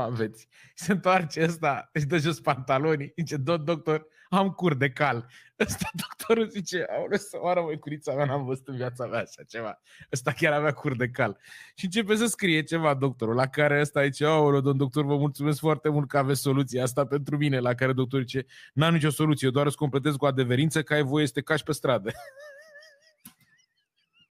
aveți. Se întoarce ăsta, își dă jos pantalonii, zice, domn doctor, am cur de cal. Ăsta doctorul zice, au să oară mai curița mea, n-am văzut în viața mea așa ceva. Ăsta chiar avea cur de cal. Și începe să scrie ceva doctorul, la care ăsta zice, au domn doctor, vă mulțumesc foarte mult că aveți soluția asta pentru mine, la care doctorul zice, n-am nicio soluție, eu doar să completez cu adeverință că ai voie să te cași pe stradă.